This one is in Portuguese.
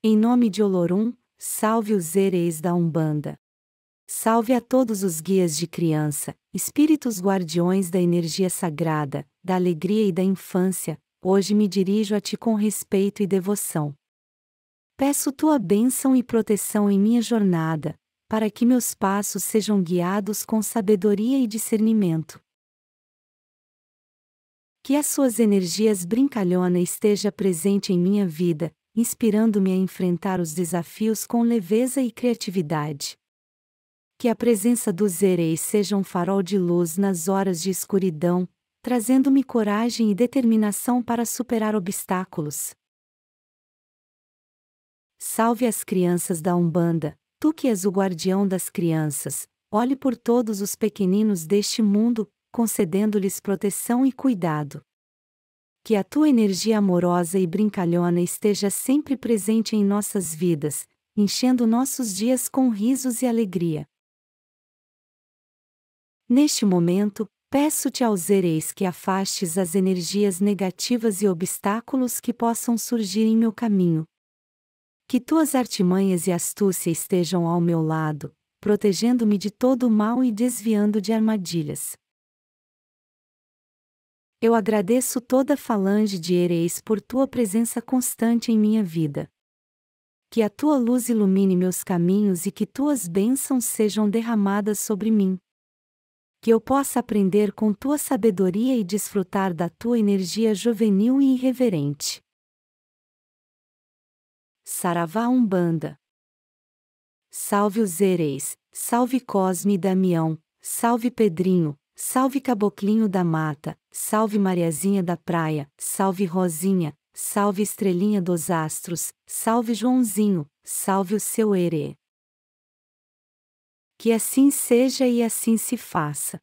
Em nome de Olorum, salve os hereis da Umbanda. Salve a todos os guias de criança, espíritos guardiões da energia sagrada, da alegria e da infância, hoje me dirijo a ti com respeito e devoção. Peço tua bênção e proteção em minha jornada, para que meus passos sejam guiados com sabedoria e discernimento. Que as suas energias brincalhona esteja presente em minha vida, inspirando-me a enfrentar os desafios com leveza e criatividade. Que a presença dos ereis seja um farol de luz nas horas de escuridão, trazendo-me coragem e determinação para superar obstáculos. Salve as crianças da Umbanda, tu que és o guardião das crianças, olhe por todos os pequeninos deste mundo, concedendo-lhes proteção e cuidado que a tua energia amorosa e brincalhona esteja sempre presente em nossas vidas, enchendo nossos dias com risos e alegria. Neste momento, peço-te aos ereis que afastes as energias negativas e obstáculos que possam surgir em meu caminho. Que tuas artimanhas e astúcia estejam ao meu lado, protegendo-me de todo o mal e desviando de armadilhas. Eu agradeço toda a falange de Ereis por tua presença constante em minha vida. Que a tua luz ilumine meus caminhos e que tuas bênçãos sejam derramadas sobre mim. Que eu possa aprender com tua sabedoria e desfrutar da tua energia juvenil e irreverente. Saravá Umbanda. Salve os Ereis, salve Cosme e Damião, salve Pedrinho, salve Caboclinho da Mata, Salve Mariazinha da Praia, salve Rosinha, salve Estrelinha dos Astros, salve Joãozinho, salve o seu erê. Que assim seja e assim se faça.